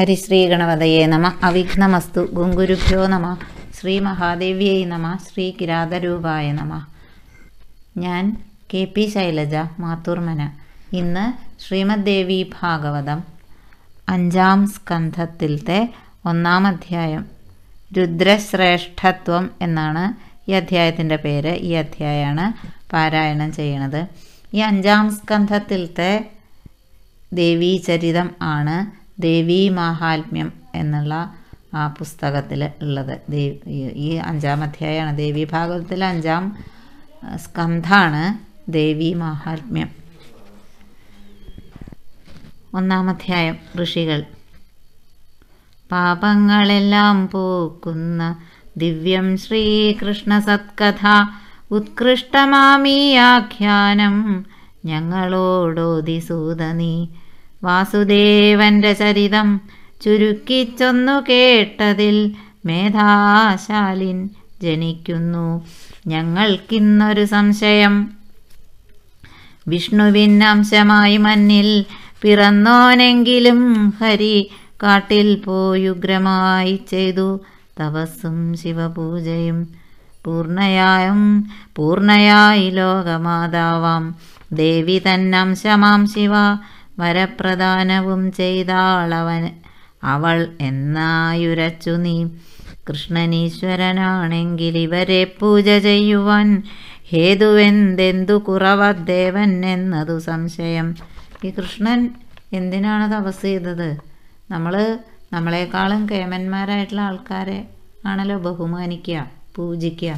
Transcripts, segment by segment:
ഹരിശ്രീ ഗണപതയെ നമ അവിഘ്നമസ്തു ഗുങ്കുരുഭ്യോ നമ ശ്രീ മഹാദേവ്യൈ നമ ശ്രീ കിരാതരൂപായ നമ ഞാൻ കെ പി ശൈലജ മാത്തൂർമന ഇന്ന് ശ്രീമദ് ദേവി ഭാഗവതം അഞ്ചാം സ്കന്ധത്തിലത്തെ ഒന്നാം അധ്യായം രുദ്രശ്രേഷ്ഠത്വം എന്നാണ് ഈ അധ്യായത്തിൻ്റെ പേര് ഈ അധ്യായമാണ് പാരായണം ചെയ്യണത് ഈ അഞ്ചാം സ്കന്ധത്തിലത്തെ ദേവീചരിതം ആണ് ദേവീ മാഹാത്മ്യം എന്നുള്ള ആ പുസ്തകത്തിൽ ഉള്ളത് ഈ അഞ്ചാം അധ്യായമാണ് ദേവി ഭാഗവതത്തിലെ അഞ്ചാം സ്കന്ധാണ് ദേവി മാഹാത്മ്യം ഒന്നാം അധ്യായം ഋഷികൾ പാപങ്ങളെല്ലാം പോക്കുന്ന ദിവ്യം ശ്രീകൃഷ്ണ സത്കഥ ഉത്കൃഷ്ടമാമീ ആഖ്യാനം ഞങ്ങളോടോതി സൂതനീ വാസുദേവന്റെ ചരിതം ചുരുക്കിച്ചൊന്നു കേട്ടതിൽ മേധാശാലിൻ ജനിക്കുന്നു ഞങ്ങൾക്കിന്നൊരു സംശയം വിഷ്ണുവിൻ അംശമായി മന്നിൽ പിറന്നോനെങ്കിലും ഹരി കാട്ടിൽ പോയുഗ്രമായി ചെയ്തു തപസ്സും ശിവപൂജയും പൂർണയായും പൂർണയായി ലോകമാതാവാം ദേവി തന്നംശമാം ശിവ വരപ്രദാനവും ചെയ്താളവൻ അവൾ എന്നായുരച്ചു നീ കൃഷ്ണനീശ്വരനാണെങ്കിൽ ഇവരെ പൂജ ചെയ്യുവാൻ ഹേതുവെന്തെന്തു കുറവദേവൻ എന്നതു സംശയം ഈ കൃഷ്ണൻ എന്തിനാണ് തപസ് ചെയ്തത് നമ്മൾ നമ്മളെക്കാളും കേമന്മാരായിട്ടുള്ള ആൾക്കാരെ ആണല്ലോ ബഹുമാനിക്കുക പൂജിക്കുക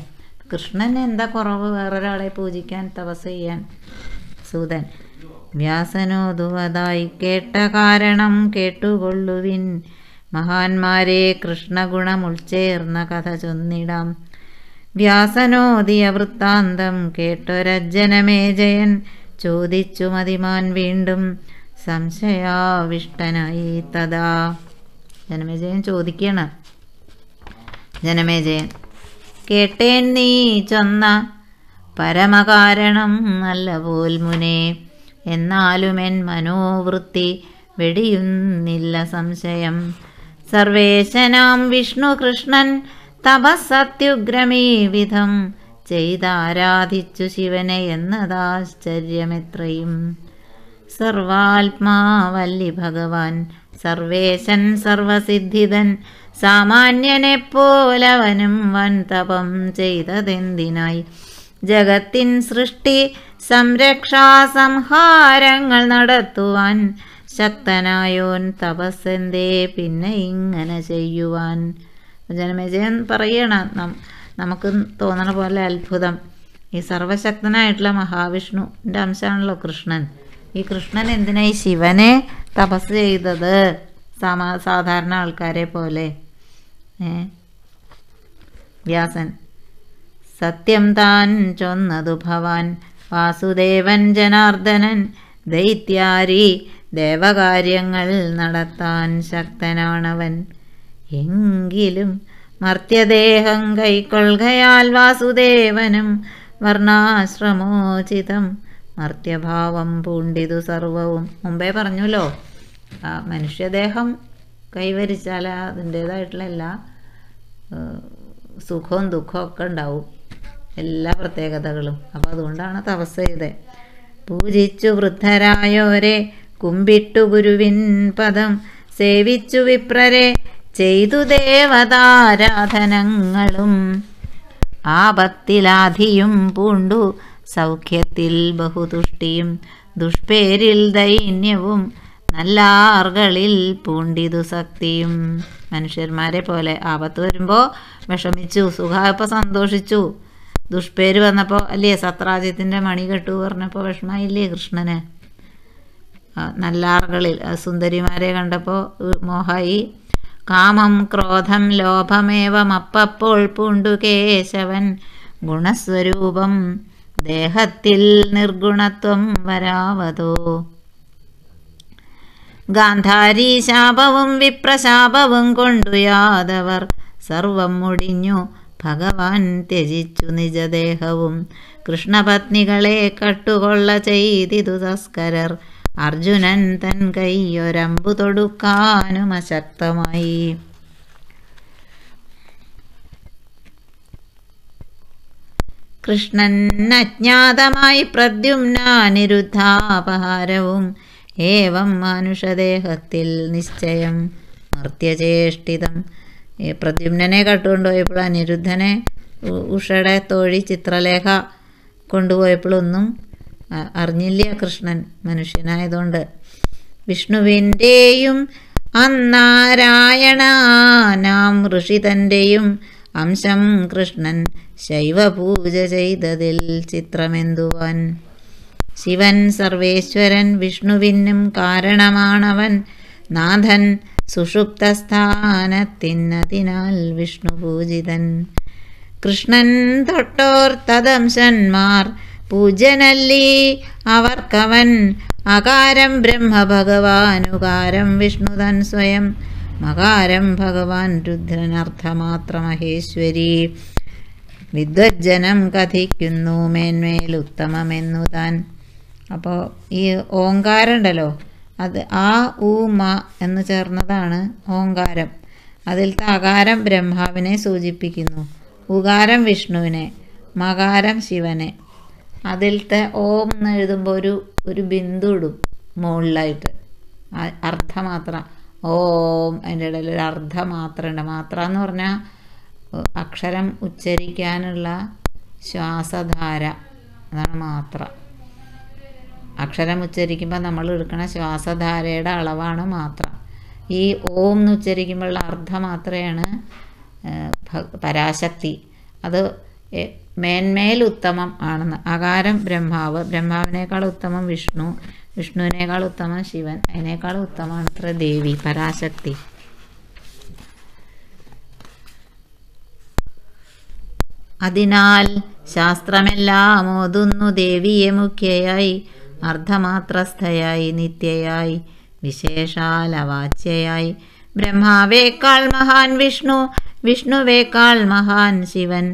കൃഷ്ണൻ എന്താ കുറവ് വേറൊരാളെ പൂജിക്കാൻ തപസ് ചെയ്യാൻ സൂതൻ വ്യാസനോതുവതായി കേട്ട കാരണം കേട്ടുകൊള്ളുവിൻ മഹാന്മാരെ കൃഷ്ണഗുണമുൾച്ചേർന്ന കഥ ചൊന്നിടാം വ്യാസനോദിയ വൃത്താന്തം ജയൻ ചോദിച്ചു മതിമാൻ വീണ്ടും സംശയാവിഷ്ടനായി തഥാ ജനമേജയൻ ചോദിക്കണം ജനമേജയൻ കേട്ടേ നീ ചൊന്ന പരമകാരണം നല്ല പോൽ മുനേ എന്നാലും എൻ മനോവൃത്തി വെടിയുന്നില്ല സംശയം സർവേശനാം വിഷ്ണു കൃഷ്ണൻ തപസ്സത്യുഗ്രമീ വിധം ചെയ്താരാധിച്ചു ശിവനെ എന്നതാശ്ചര്യമെത്രയും സർവാത്മാവല്ലി ഭഗവാൻ സർവേശൻ സർവസിദ്ധിതൻ സാമാന്യനെ പോലവനും വൻ തപം ചെയ്തതെന്തിനായി ജഗത്തിൻ സൃഷ്ടി സംരക്ഷാസംഹാരങ്ങൾ നടത്തുവാൻ ശക്തനായോൻ തപസ്സെന്തേ പിന്നെ ഇങ്ങനെ ചെയ്യുവാൻ ജനമേജയൻ പറയണ നമുക്ക് തോന്നണ പോലെ അത്ഭുതം ഈ സർവശക്തനായിട്ടുള്ള മഹാവിഷ്ണുവിൻ്റെ അംശമാണല്ലോ കൃഷ്ണൻ ഈ കൃഷ്ണൻ എന്തിനായി ശിവനെ തപസ് ചെയ്തത് സമാ സാധാരണ ആൾക്കാരെ പോലെ വ്യാസൻ സത്യം താൻ ചൊന്നതു ഭവാൻ വാസുദേവൻ ജനാർദ്ദനൻ ദൈത്യാരി ദേവകാര്യങ്ങൾ നടത്താൻ ശക്തനാണവൻ എങ്കിലും മർത്യദേഹം കൈക്കൊള്ളുകയാൽ വാസുദേവനും വർണ്ണാശ്രമോചിതം മർത്യഭാവം പൂണ്ടിതു സർവവും മുമ്പേ പറഞ്ഞല്ലോ മനുഷ്യദേഹം കൈവരിച്ചാൽ അതിൻ്റേതായിട്ടുള്ള എല്ലാ സുഖവും ദുഃഖവും ഒക്കെ ഉണ്ടാവും എല്ലാ പ്രത്യേകതകളും അപ്പോൾ അതുകൊണ്ടാണ് തപസ് ചെയ്തത് പൂജിച്ചു വൃദ്ധരായോരെ കുമ്പിട്ടു ഗുരുവിൻ പദം സേവിച്ചു വിപ്രരെ ചെയ്തു ദേവതാരാധനങ്ങളും ആപത്തിലാധിയും പൂണ്ടു സൗഖ്യത്തിൽ ബഹുതുഷ്ടിയും ദുഷ്പേരിൽ ദൈന്യവും നല്ലാർകളിൽ പൂണ്ടിതു സക്തിയും മനുഷ്യന്മാരെ പോലെ ആപത്ത് വരുമ്പോൾ വിഷമിച്ചു സുഖ ഇപ്പം സന്തോഷിച്ചു ദുഷ്പേര് വന്നപ്പോൾ അല്ലേ സത്രാജ്യത്തിൻ്റെ മണി കെട്ടു പറഞ്ഞപ്പോൾ വിഷമായില്ലേ കൃഷ്ണന് നല്ലാറുകളിൽ സുന്ദരിമാരെ കണ്ടപ്പോൾ മോഹായി കാമം ക്രോധം ലോഭമേവമപ്പപ്പോൾ പൂണ്ടു കേശവൻ ഗുണസ്വരൂപം ദേഹത്തിൽ നിർഗുണത്വം വരാവതോ ഗാന്ധാരി ശാപവും വിപ്രശാപവും കൊണ്ടു യാദവർ സർവം മുടിഞ്ഞു ഭഗവാൻ ത്യജിച്ചു നിജദേഹവും കൃഷ്ണപത്നികളെ കട്ടുകൊള്ള ചെയ്തിതു തസ്കരർ അർജുനൻ തൻ കൈയൊരമ്പു തൊടുക്കാനും അശക്തമായി കൃഷ്ണൻ അജ്ഞാതമായി പ്രദ്യുമ്നാനിരുദ്ധാപഹാരവും ഏവം മനുഷ്യദേഹത്തിൽ നിശ്ചയം മർത്യചേഷ്ടിതം ഈ പ്രദ്യുമ്നെ കട്ടുകൊണ്ടുപോയപ്പോൾ അനിരുദ്ധനെ ഉഷയുടെ തോഴി ചിത്രലേഖ കൊണ്ടുപോയപ്പോഴൊന്നും അറിഞ്ഞില്ല കൃഷ്ണൻ മനുഷ്യനായതുകൊണ്ട് വിഷ്ണുവിൻ്റെയും അന്നാരായണാനാം ഋഷി തൻ്റെയും അംശം കൃഷ്ണൻ ശൈവപൂജ ചെയ്തതിൽ ചിത്രമെന്തുവാൻ ശിവൻ സർവേശ്വരൻ വിഷ്ണുവിനും കാരണമാണവൻ നാഥൻ സുഷുപ്തസ്ഥാനത്തിന്നതിനാൽ വിഷ്ണുപൂജിതൻ കൃഷ്ണൻ തൊട്ടോർത്തദംശന്മാർ പൂജനല്ലി അവർക്കവൻ അകാരം ബ്രഹ്മ ഭഗവാനുകാരം വിഷ്ണുതൻ സ്വയം മകാരം ഭഗവാൻ രുദ്രനർത്ഥമാത്രമഹേശ്വരി വിദ്വജ്ജനം കഥിക്കുന്നു മേന്മേൽ ഉത്തമമെന്നു താൻ അപ്പോൾ ഈ ഓങ്കാരുണ്ടല്ലോ അത് ആ ഉ മ എന്ന് ചേർന്നതാണ് ഓങ്കാരം അതിലത്തെ അകാരം ബ്രഹ്മാവിനെ സൂചിപ്പിക്കുന്നു ഉകാരം വിഷ്ണുവിനെ മകാരം ശിവനെ അതിലത്തെ ഓം എന്ന് എഴുതുമ്പോൾ ഒരു ഒരു ബിന്ദു ഇടും മുകളിലായിട്ട് അർദ്ധമാത്ര ഓം അതിൻ്റെ ഇടയിൽ ഒരു അർത്ഥം ഉണ്ട് മാത്ര എന്ന് പറഞ്ഞാൽ അക്ഷരം ഉച്ചരിക്കാനുള്ള ശ്വാസധാര അതാണ് മാത്ര അക്ഷരം ഉച്ചരിക്കുമ്പോൾ നമ്മൾ എടുക്കുന്ന ശ്വാസധാരയുടെ അളവാണ് മാത്രം ഈ ഓം എന്ന് ഉച്ചരിക്കുമ്പോഴുള്ള അർത്ഥം മാത്രമാണ് പരാശക്തി അത് മേന്മേൽ ഉത്തമം ആണെന്ന് അകാരം ബ്രഹ്മാവ് ബ്രഹ്മാവിനേക്കാൾ ഉത്തമം വിഷ്ണു വിഷ്ണുവിനേക്കാൾ ഉത്തമം ശിവൻ അതിനേക്കാൾ ഉത്തമം അത്ര ദേവി പരാശക്തി അതിനാൽ ശാസ്ത്രമെല്ലാം ഓതുന്നു ദേവിയെ മുഖ്യയായി അർദ്ധമാത്രസ്ഥയായി നിത്യയായി വിശേഷാൽ ബ്രഹ്മാവേക്കാൾ മഹാൻ വിഷ്ണു വിഷ്ണുവേക്കാൾ മഹാൻ ശിവൻ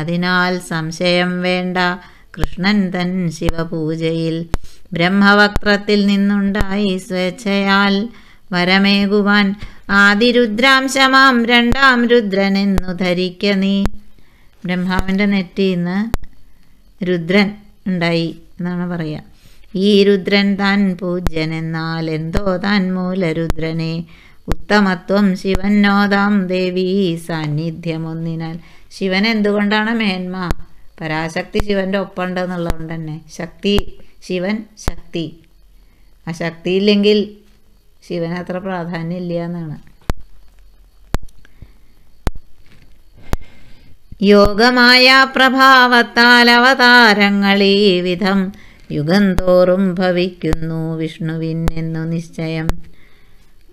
അതിനാൽ സംശയം വേണ്ട കൃഷ്ണൻ തൻ ശിവപൂജയിൽ ബ്രഹ്മവക്രത്തിൽ നിന്നുണ്ടായി സ്വേച്ഛയാൽ വരമേകുവാൻ ആദിരുദ്രാംശമാം രണ്ടാം രുദ്രനെന്നു ധരിക്ക നീ ബ്രഹ്മാവിൻ്റെ നെറ്റിയിൽ രുദ്രൻ ഉണ്ടായി എന്നാണ് പറയുക ഈ രുദ്രൻ താൻ പൂജ്യനെന്നാൽ എന്തോ താൻ മൂലരുദ്രനെ ഉത്തമത്വം ശിവനോദാം ദേവി സാന്നിധ്യമൊന്നിനാൽ ശിവൻ എന്തുകൊണ്ടാണ് മേന്മ പരാശക്തി ശിവൻ്റെ ഒപ്പമുണ്ട് തന്നെ ശക്തി ശിവൻ ശക്തി ആ ശക്തിയില്ലെങ്കിൽ ശിവന് അത്ര പ്രാധാന്യം ഇല്ല എന്നാണ് യോഗമായ പ്രഭാവത്താൽ അവതാരങ്ങൾ ഈ വിധം യുഗന്തോറും ഭവിക്കുന്നു എന്നു നിശ്ചയം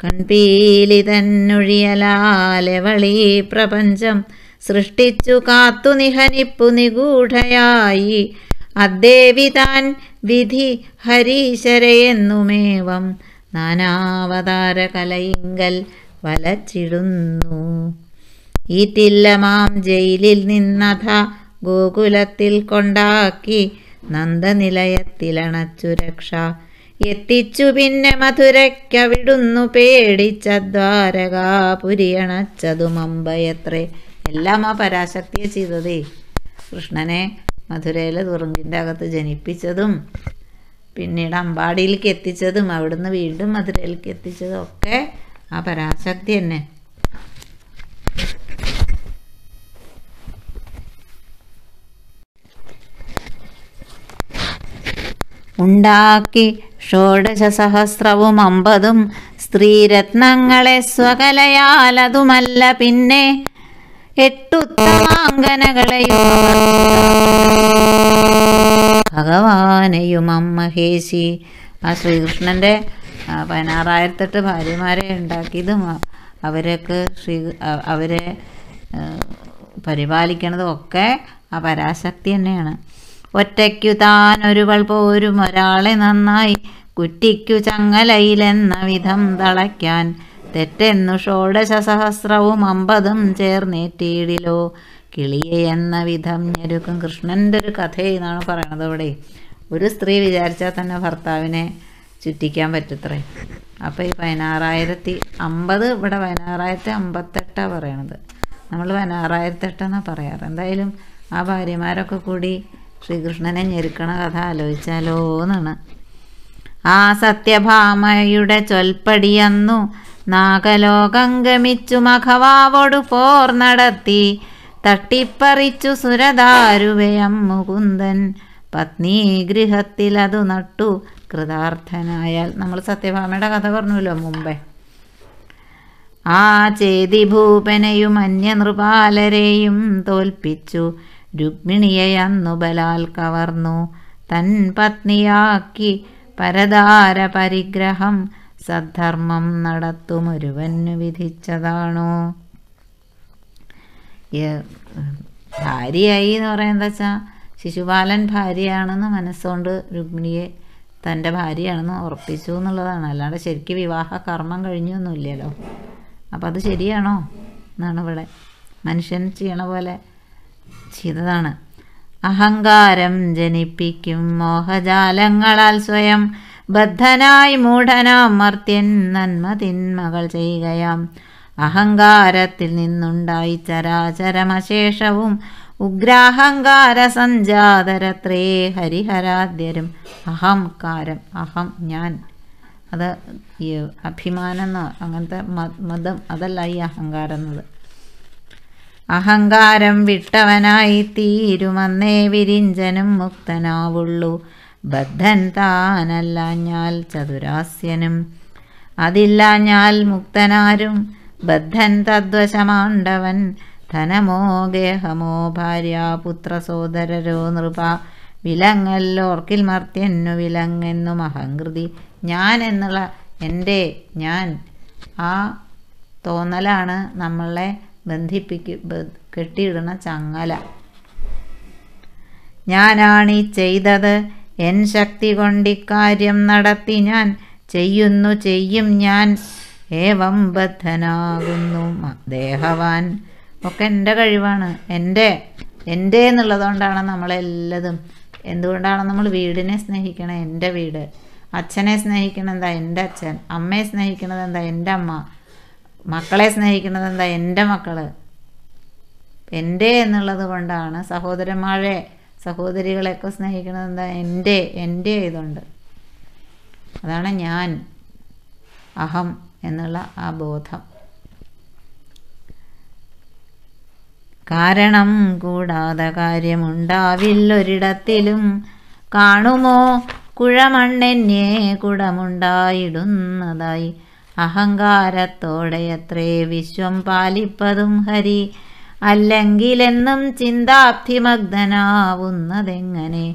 കൺപീലി പ്രപഞ്ചം സൃഷ്ടിച്ചു കാത്തു നിഹനിപ്പു നിഗൂഢയായി അദ്ദേവി താൻ വിധി ഹരീശരയെന്നുമേവം നാനാവതാര കലയിങ്കൽ വലച്ചിടുന്നു ഈ തില്ലമാം ജയിലിൽ നിന്നഥ ഗോകുലത്തിൽ കൊണ്ടാക്കി നന്ദനിലയത്തിലണച്ചുരക്ഷ എത്തിച്ചു പിന്നെ മധുരയ്ക്കവിടുന്നു പേടിച്ച ദ്വാരകാപുരിയണച്ചതു മമ്പയത്രേ എല്ലാം ആ പരാശക്തിയെ ചെയ്തതേ കൃഷ്ണനെ മധുരയിലെ തുറുങ്കിൻ്റെ അകത്ത് ജനിപ്പിച്ചതും പിന്നീട് അമ്പാടിയിലേക്ക് എത്തിച്ചതും അവിടുന്ന് വീണ്ടും മധുരയിലേക്ക് എത്തിച്ചതും ഒക്കെ ആ പരാശക്തി തന്നെ ഉണ്ടാക്കി സഹസ്രവും അമ്പതും സ്ത്രീരത്നങ്ങളെ സ്വകലയാലതുമല്ല പിന്നെ എട്ടുത്തമാങ്കനകളെയും ഭഗവാനെയും അമ്മഹേശി ആ ശ്രീകൃഷ്ണൻ്റെ പതിനാറായിരത്തെട്ട് ഭാര്യമാരെ ഉണ്ടാക്കിയതും അവരൊക്കെ ശ്രീ അവരെ പരിപാലിക്കണതും ഒക്കെ ആ പരാശക്തി തന്നെയാണ് ഒറ്റയ്ക്കു ഒരുവൾ പോരും ഒരാളെ നന്നായി കുറ്റിക്കു ചങ്ങലയിലെന്ന വിധം തളയ്ക്കാൻ തെറ്റെന്നു ഷോഡശസഹസ്രവും അമ്പതും ചേർന്നേറ്റിയിടിലോ കിളിയെ എന്ന വിധം ഞെരുക്കും കൃഷ്ണൻ്റെ ഒരു കഥയെന്നാണ് പറയണത് അവിടെ ഒരു സ്ത്രീ വിചാരിച്ചാൽ തന്നെ ഭർത്താവിനെ ചുറ്റിക്കാൻ പറ്റത്രേ അപ്പോൾ ഈ പതിനാറായിരത്തി അമ്പത് ഇവിടെ പതിനാറായിരത്തി അമ്പത്തെട്ടാണ് പറയണത് നമ്മൾ പതിനാറായിരത്തെട്ടെന്നാണ് പറയാറ് എന്തായാലും ആ ഭാര്യമാരൊക്കെ കൂടി ശ്രീകൃഷ്ണനെ ഞെരുക്കണ കഥ ആലോചിച്ചാലോ എന്നാണ് ആ സത്യഭാമയുടെ ചൊൽപ്പടിയന്നു നാഗലോകം ഗമിച്ചു മഖവാവോട് പോർ നടത്തി തട്ടിപ്പറിച്ചു സുരദാരുവയം മുകുന്ദൻ പത്നി അത് നട്ടു കൃതാർത്ഥനായാൽ നമ്മൾ സത്യഭാമയുടെ കഥ പറഞ്ഞല്ലോ മുമ്പേ ആ ചേതി ഭൂപനയും അന്യനൃപാലരെയും തോൽപ്പിച്ചു രുക്മിണിയെയന്നു ബലാൽ കവർന്നു തൻ പത്നിയാക്കി പരതാര പരിഗ്രഹം സദ്ധർമ്മം നടത്തുമൊരുവനു വിധിച്ചതാണോ ഭാര്യയായി എന്ന് പറയുന്നത് വെച്ചാൽ ശിശുപാലൻ ഭാര്യയാണെന്ന് മനസ്സുകൊണ്ട് രുക്മിണിയെ തൻ്റെ ഭാര്യയാണെന്ന് ഉറപ്പിച്ചു എന്നുള്ളതാണ് അല്ലാണ്ട് ശരിക്കും വിവാഹ കർമ്മം കഴിഞ്ഞൊന്നുമില്ലല്ലോ അപ്പം അത് ശരിയാണോ എന്നാണ് ഇവിടെ മനുഷ്യൻ ചെയ്യണ പോലെ ചെയ്തതാണ് അഹങ്കാരം ജനിപ്പിക്കും മോഹജാലങ്ങളാൽ സ്വയം ബദ്ധനായി മർത്യൻ നന്മ തിന്മകൾ ചെയ്യുകയാം അഹങ്കാരത്തിൽ നിന്നുണ്ടായി ചരാചരമശേഷവും ഉഗ്രാഹങ്കാര സഞ്ജാതരത്രേ ഹരിഹരാദ്യരും അഹംകാരം അഹം ഞാൻ അത് ഈ അഭിമാനം അങ്ങനത്തെ മതം അതല്ല ഈ അഹങ്കാരം എന്നത് അഹങ്കാരം വിട്ടവനായി തീരുമന്നേ വിരിഞ്ചനും മുക്തനാവുള്ളൂ ബദ്ധൻ താനല്ല ഞാൻ ചതുരാസ്യനും അതില്ല മുക്തനാരും ബദ്ധൻ തദ്വശമാണ്ടവൻ ധനമോ ഗേഹമോ ഭാര്യ പുത്ര സോദരരോ നൃപ വിലങ്ങല്ലോർക്കിൽ മർത്യന്നു വിലങ്ങെന്നും അഹങ്കൃതി ഞാൻ എന്നുള്ള എൻ്റെ ഞാൻ ആ തോന്നലാണ് നമ്മളെ ബന്ധിപ്പിക്കും കെട്ടിയിടുന്ന ചങ്ങല ഞാനാണി ചെയ്തത് എൻ ശക്തി കൊണ്ടിക്കാര്യം നടത്തി ഞാൻ ചെയ്യുന്നു ചെയ്യും ഞാൻ ഏവം ബദ്ധനാകുന്നു ദേഹവാൻ ഒക്കെ എൻ്റെ കഴിവാണ് എൻ്റെ എൻ്റെ എന്നുള്ളതുകൊണ്ടാണ് നമ്മളെല്ലതും എന്തുകൊണ്ടാണ് നമ്മൾ വീടിനെ സ്നേഹിക്കണത് എൻ്റെ വീട് അച്ഛനെ സ്നേഹിക്കണത് എന്താ എൻ്റെ അച്ഛൻ അമ്മയെ സ്നേഹിക്കണത് എന്താ എൻ്റെ അമ്മ മക്കളെ സ്നേഹിക്കുന്നത് എന്താ എൻ്റെ മക്കൾ എൻ്റെ എന്നുള്ളത് കൊണ്ടാണ് സഹോദരന്മാരെ സഹോദരികളെയൊക്കെ സ്നേഹിക്കുന്നത് എന്താ എൻ്റെ എൻ്റെ ഇതുണ്ട് അതാണ് ഞാൻ അഹം എന്നുള്ള ആ ബോധം കാരണം കൂടാതെ കാര്യമുണ്ടാവില്ലൊരിടത്തിലും കാണുമോ കുഴമണ്ണെന്നെ കുടമുണ്ടായിടുന്നതായി അഹങ്കാരത്തോടെയത്രേ വിശ്വം പാലിപ്പതും ഹരി അല്ലെങ്കിലെന്നും ചിന്താബ്ധിമഗ്നനാവുന്നതെങ്ങനെ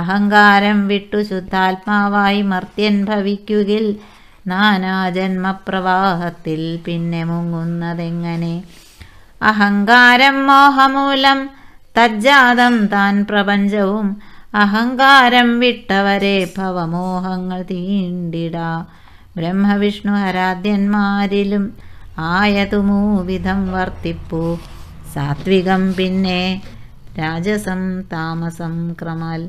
അഹങ്കാരം വിട്ടു ശുദ്ധാത്മാവായി മർത്യൻ ഭവിക്കുകിൽ നാനാജന്മപ്രവാഹത്തിൽ പിന്നെ മുങ്ങുന്നതെങ്ങനെ അഹങ്കാരം മോഹമൂലം തജ്ജാതം താൻ പ്രപഞ്ചവും അഹങ്കാരം വിട്ടവരെ ഭവമോഹങ്ങൾ തീണ്ടിടാം ബ്രഹ്മവിഷ്ണു ആരാധ്യന്മാരിലും ആയതുമൂവിധം വർത്തിപ്പു സാത്വികം പിന്നെ രാജസം താമസം ക്രമാൽ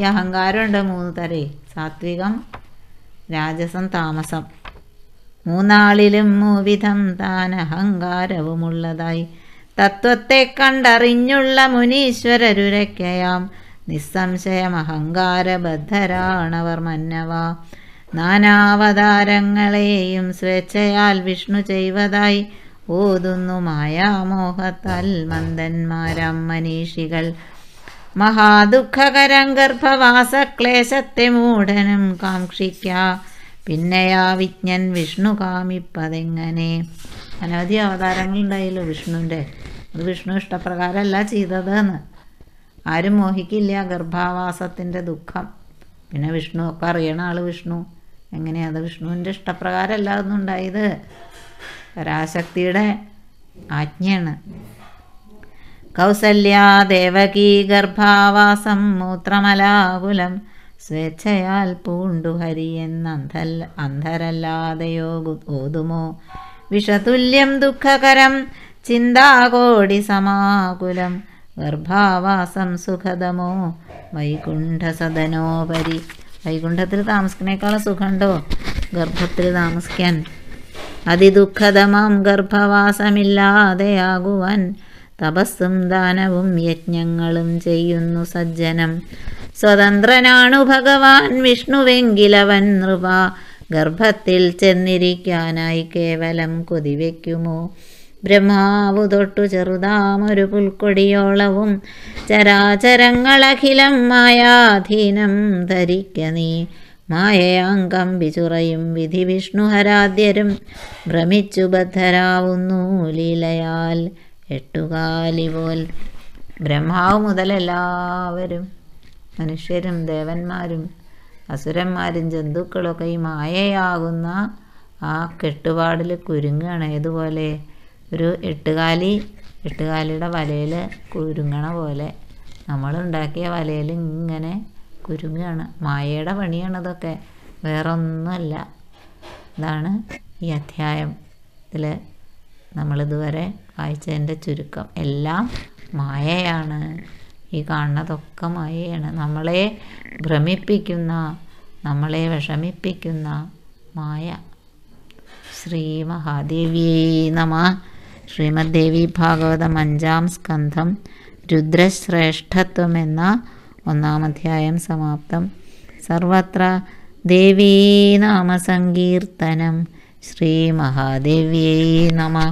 ഈ അഹങ്കാരമുണ്ട് മൂന്ന് തരേ സാത്വികം രാജസം താമസം മൂന്നാളിലും മൂവിധം താൻ അഹങ്കാരവുമുള്ളതായി തത്വത്തെ കണ്ടറിഞ്ഞുള്ള മുനീശ്വരരുരക്കയാം നിസ്സംശയം അഹങ്കാരബദ്ധരാണവർ മന്നവ നാനാവതാരങ്ങളെയും സ്വേച്ഛയാൽ വിഷ്ണു ചെയ്വതായി ഓതുന്നു മായാമോഹത്താൽ മന്ദന്മാരാം മനീഷികൾ മഹാദുഃഖകരം ഗർഭവാസക്ലേശത്തെ മൂടനും കാക്ഷിക്ക പിന്നെയാ വിജ്ഞൻ വിഷ്ണു കാമിപ്പതെങ്ങനെ അനവധി ഉണ്ടായില്ലോ വിഷ്ണുവിൻ്റെ അത് വിഷ്ണു ഇഷ്ടപ്രകാരമല്ല ചെയ്തത് എന്ന് ആരും മോഹിക്കില്ല ഗർഭാവാസത്തിൻ്റെ ദുഃഖം പിന്നെ വിഷ്ണു ഒക്കെ അറിയണ ആൾ വിഷ്ണു എങ്ങനെയത് വിഷ്ണുവിൻ്റെ ഇഷ്ടപ്രകാരമല്ല അതൊന്നും ഉണ്ടായത് പരാശക്തിയുടെ ആജ്ഞയാണ് കൗസല്യാ ദേവകീ ഗർഭാവാസം മൂത്രമലാകുലം സ്വേച്ഛയാൽ പൂണ്ടു ഹരിയെന്ന് അന്ധൽ അന്ധരല്ലാതെയോ ഓതുമോ വിഷതുല്യം ദുഃഖകരം ചിന്താകോടി സമാകുലം ഗർഭാവാസം സുഖദമോ വൈകുണ്ഠസദനോപരി വൈകുണ്ഠത്തിൽ താമസിക്കുന്നേക്കാളും സുഖമുണ്ടോ ഗർഭത്തിൽ താമസിക്കാൻ അതിദുഃഖതമം ഗർഭവാസമില്ലാതെയാകുവാൻ തപസ്സും ദാനവും യജ്ഞങ്ങളും ചെയ്യുന്നു സജ്ജനം സ്വതന്ത്രനാണു ഭഗവാൻ വിഷ്ണുവെങ്കിലവൻ നൃപ ഗർഭത്തിൽ ചെന്നിരിക്കാനായി കേവലം കൊതിവെക്കുമോ ബ്രഹ്മാവ് തൊട്ടു ചെറുതാമൊരു പുൽക്കൊടിയോളവും ചരാചരങ്ങളഖിലം മായാധീനം ധരിക്ക നീ മായയാങ്കം വിചുറയും വിധി വിഷ്ണുഹരാധ്യരും ഭ്രമിച്ചു ബദ്ധരാവുന്നു ലീലയാൽ എട്ടുകാലി പോൽ ബ്രഹ്മാവ് മുതലെല്ലാവരും മനുഷ്യരും ദേവന്മാരും അസുരന്മാരും ജന്തുക്കളൊക്കെ ഈ മായയാകുന്ന ആ കെട്ടുപാടിൽ കുരുങ്ങുകയാണ് ഏതുപോലെ ഒരു എട്ടുകാലി എട്ടുകാലിയുടെ വലയിൽ കുരുങ്ങണ പോലെ നമ്മൾ ഉണ്ടാക്കിയ വലയിൽ ഇങ്ങനെ കുരുങ്ങാണ് മായയുടെ വേറെ ഒന്നുമല്ല ഇതാണ് ഈ അധ്യായം ഇതിൽ നമ്മളിതുവരെ വായിച്ചതിൻ്റെ ചുരുക്കം എല്ലാം മായയാണ് ഈ കാണുന്നതൊക്കെ മായയാണ് നമ്മളെ ഭ്രമിപ്പിക്കുന്ന നമ്മളെ വിഷമിപ്പിക്കുന്ന മായ ശ്രീ മഹാദേവിയേ നമ अञ्जां स्कन्धं रुद्रश्रेष्ठत्वमध्यायं समाप्तं सर्वत्र देवी नाम सङ्कीर्तनं श्रीमहादेव्यै नमः